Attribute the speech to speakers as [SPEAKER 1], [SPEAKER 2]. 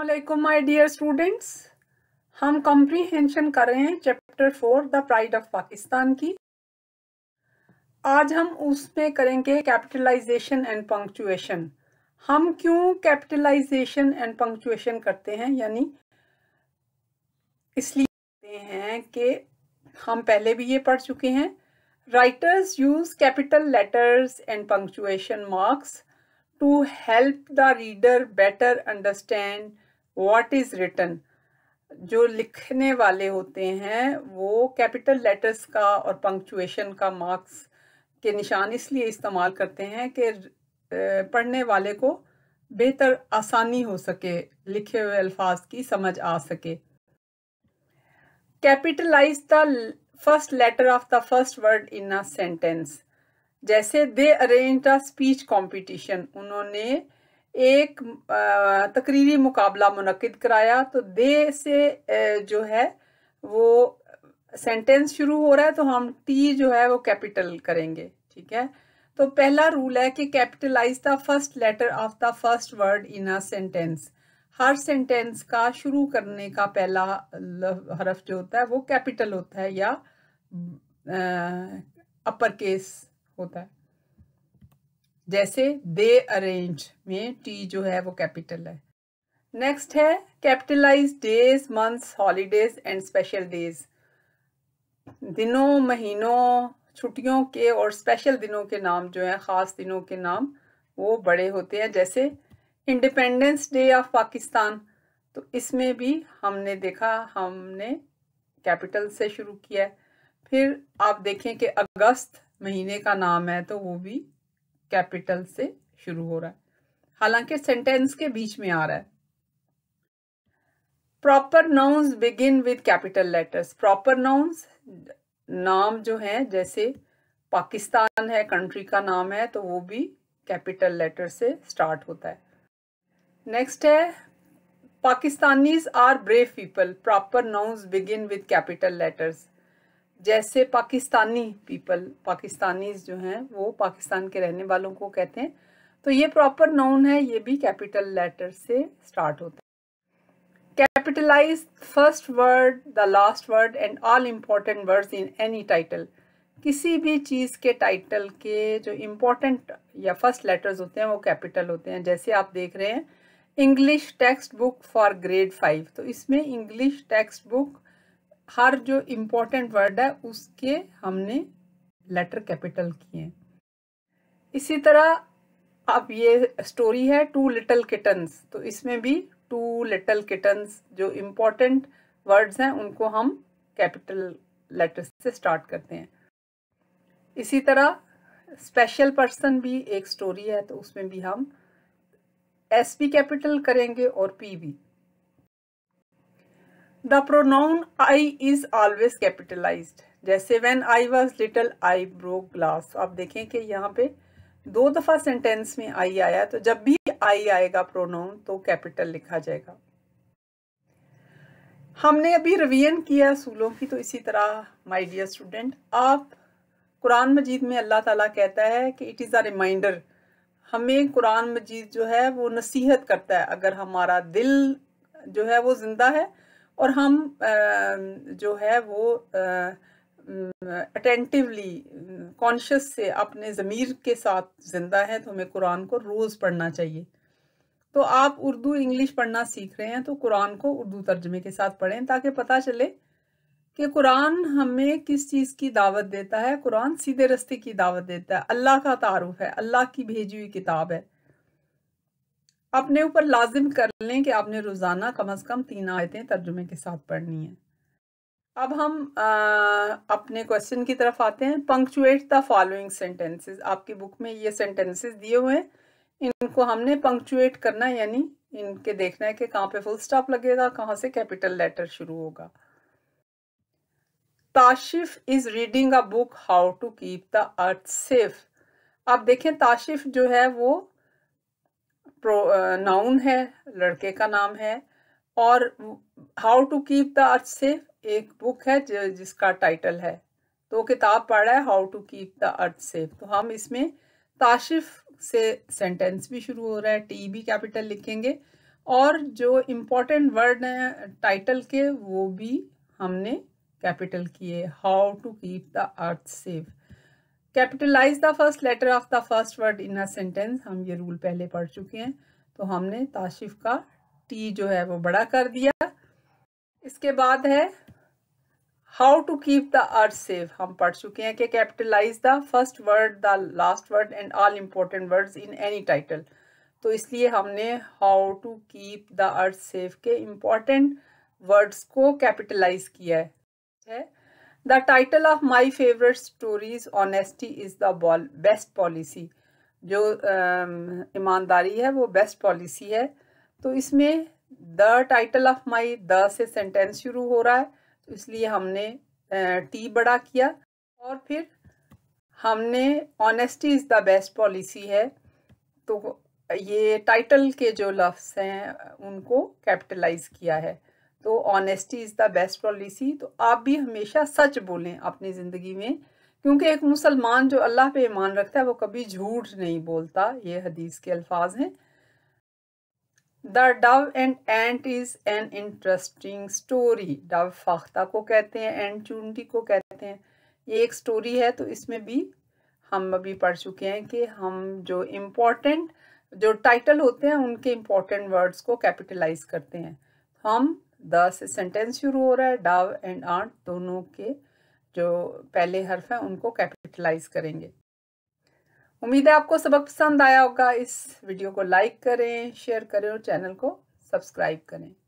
[SPEAKER 1] असलकुम my dear students हम comprehension कर रहे हैं chapter four the pride of Pakistan की आज हम उसमें करेंगे कैपिटलाइजेशन एंड पंक्चुएशन हम क्यों कैपिटलाइजेशन एंड पंक्चुएशन करते हैं यानी इसलिए हैं कि हम पहले भी ये पढ़ चुके हैं writers use capital letters and punctuation marks to help the reader better understand what is written जो लिखने वाले होते हैं वो कैपिटल लेटर्स का और पंक्चुएशन का मार्क्स के निशान इसलिए इस्तेमाल करते हैं कि पढ़ने वाले को बेहतर आसानी हो सके लिखे हुए अल्फाज की समझ आ सके capitalize the first letter of the first word in a sentence जैसे they arrange the speech competition उन्होंने एक तकरीरी मुकाबला मुनद कराया तो दे से जो है वो सेंटेंस शुरू हो रहा है तो हम टी जो है वो कैपिटल करेंगे ठीक है तो पहला रूल है कि capitalize the first letter of the first word in a sentence हर सेंटेंस का शुरू करने का पहला हरफ जो होता है वो कैपिटल होता है या अपर केस होता है जैसे दे अरेंज में टी जो है वो कैपिटल है नेक्स्ट है capitalize days months holidays and special days दिनों महीनों छुट्टियों के और स्पेशल दिनों के नाम जो है ख़ास दिनों के नाम वो बड़े होते हैं जैसे इंडिपेंडेंस डे ऑफ पाकिस्तान तो इसमें भी हमने देखा हमने कैपिटल से शुरू किया है फिर आप देखें कि अगस्त महीने का नाम है तो वो भी कैपिटल से शुरू हो रहा है हालांकि सेंटेंस के बीच में आ रहा है proper nouns begin with capital letters proper nouns नाम जो है जैसे पाकिस्तान है कंट्री का नाम है तो वो भी कैपिटल लेटर से स्टार्ट होता है नेक्स्ट है Pakistanis are brave people proper nouns begin with capital letters जैसे पाकिस्तानी पीपल पाकिस्तानीज जो हैं वो पाकिस्तान के रहने वालों को कहते हैं तो ये प्रॉपर नाउन है ये भी कैपिटल लेटर से स्टार्ट होता है capitalize first word the last word and all important words in any title किसी भी चीज़ के टाइटल के जो इम्पोर्टेंट या फर्स्ट लेटर्स होते हैं वो कैपिटल होते हैं जैसे आप देख रहे हैं English textbook for grade five तो इसमें इंग्लिश टेक्स्ट बुक हर जो इम्पोर्टेंट वर्ड है उसके हमने लेटर कैपिटल किए इसी तरह अब ये स्टोरी है टू लिटल किटन्स तो इसमें भी टू लिटल किटन्स जो इम्पोर्टेंट वर्ड्स हैं उनको हम कैपिटल लेटर से स्टार्ट करते हैं इसी तरह स्पेशल पर्सन भी एक स्टोरी है तो उसमें भी हम एस भी कैपिटल करेंगे और पी भी the pronoun I is always capitalize जैसे when I was little I broke glass आप देखें कि यहाँ पे दो दफ़ा सेंटेंस में आई आया तो जब भी आई आएगा प्रोनाउन तो कैपिटल लिखा जाएगा हमने अभी रिवीजन किया सूलों की तो इसी तरह माय डियर स्टूडेंट आप कुरान मजीद में अल्लाह ताला कहता है कि इट इज़ अ रिमाइंडर हमें कुरान मजीद जो है वो नसीहत करता है अगर हमारा दिल जो है वो ज़िंदा है और हम जो है वो अटेंटिवली कॉन्शियस से अपने ज़मीर के साथ ज़िंदा है तो हमें कुरान को रोज़ पढ़ना चाहिए तो आप उर्दू इंग्लिश पढ़ना सीख रहे हैं तो कुरान को उर्दू तर्जमे के साथ पढ़ें ताकि पता चले कि कुरान हमें किस चीज़ की दावत देता है कुरान सीधे रस्ते की दावत देता है अल्लाह का तारुफ है अल्लाह की भेजी हुई किताब है अपने ऊपर लाजिम कर लें कि आपने रोज़ाना कम अज़ कम तीन आयतें तर्जुमे के साथ पढ़नी है अब हम आ, अपने क्वेश्चन की तरफ आते हैं पंक्चुएट द फॉलोइंग सेंटेंसेस आपकी बुक में ये सेंटेंसेस दिए हुए हैं इनको हमने पंक्चुएट करना है यानी इनके देखना है कि कहाँ पे फुल स्टॉप लगेगा कहाँ से कैपिटल लेटर शुरू होगा Tashif is reading a book how to keep the earth safe आप देखें ताशिफ जो है वो नाउन है लड़के का नाम है और how to keep the earth safe एक बुक है जिसका टाइटल है तो किताब पढ़ रहा है how to keep the earth safe तो हम इसमें ताशिफ से सेंटेंस भी शुरू हो रहा है टी भी कैपिटल लिखेंगे और जो इम्पोर्टेंट वर्ड हैं टाइटल के वो भी हमने कैपिटल किए how to keep the earth safe capitalize the first letter of the first word in a sentence हम ये रूल पहले पढ़ चुके हैं तो हमने ताशिफ का टी जो है वो बड़ा कर दिया इसके बाद है how to keep the earth save हम पढ़ चुके हैं कि capitalize the first word the last word and all important words in any title तो इसलिए हमने how to keep the earth save के इम्पोर्टेंट वर्ड्स को कैपिटलाइज किया है The title of my favorite stories honesty Honesty is the best policy. जो um, ईमानदारी है वो बेस्ट पॉलिसी है तो इसमें the title of my the से सेंटेंस शुरू हो रहा है तो इसलिए हमने टी uh, बड़ा किया और फिर हमने honesty is the best policy है तो ये टाइटल के जो लफ्स हैं उनको कैपिटलाइज किया है तो honesty is the best policy तो आप भी हमेशा सच बोलें अपनी ज़िंदगी में क्योंकि एक मुसलमान जो अल्लाह पे ईमान रखता है वो कभी झूठ नहीं बोलता ये हदीस के अल्फाज हैं the dove and ant is an interesting story dove फाख्ता को कहते हैं एंड चूंटी को कहते हैं ये एक स्टोरी है तो इसमें भी हम अभी पढ़ चुके हैं कि हम जो इम्पोर्टेंट जो टाइटल होते हैं उनके इम्पोर्टेंट वर्ड्स को कैपिटलाइज करते हैं हम द से सेंटेंस शुरू हो रहा है डाव एंड आंट दोनों के जो पहले हर्फ हैं उनको कैपिटलाइज करेंगे उम्मीद है आपको सबक पसंद आया होगा इस वीडियो को लाइक करें शेयर करें और चैनल को सब्सक्राइब करें